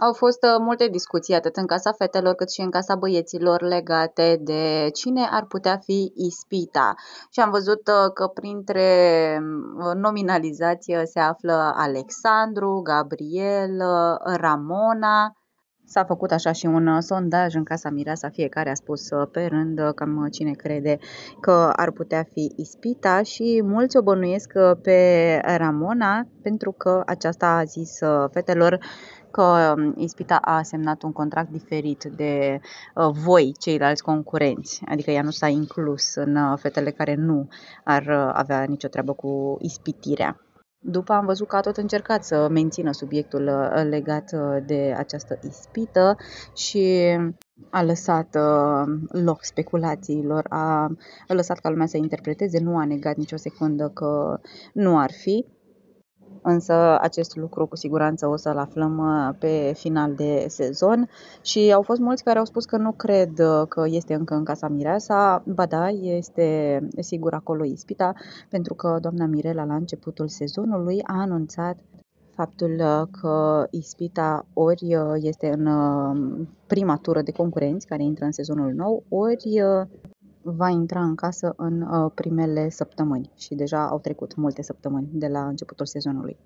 Au fost uh, multe discuții atât în casa fetelor cât și în casa băieților legate de cine ar putea fi ispita. Și am văzut uh, că printre uh, nominalizații se află Alexandru, Gabriel, Ramona, S-a făcut așa și un uh, sondaj în Casa Mireasa, fiecare a spus uh, pe rând uh, cam cine crede că ar putea fi ispita și mulți o bănuiesc pe Ramona pentru că aceasta a zis fetelor că um, Ispita a semnat un contract diferit de voi, ceilalți concurenți. Adică ea nu s-a inclus în fetele care nu ar avea nicio treabă cu ispitirea. După am văzut că a tot încercat să mențină subiectul uh, legat uh, de această ispită și a lăsat uh, loc speculațiilor, a, lăsat ca lumea să interpreteze, nu a negat nicio secundă că nu ar fi însă acest lucru cu siguranță o să-l aflăm uh, pe final de sezon și au fost mulți care au spus că nu cred uh, că este încă în casa Mireasa, ba da, este sigur acolo ispita, pentru că doamna Mirela la începutul sezonului a anunțat faptul uh, că ispita ori este în prima tură de concurenți care intră în sezonul nou, ori va intra în casă în uh, primele săptămâni și deja au trecut multe săptămâni de la începutul sezonului.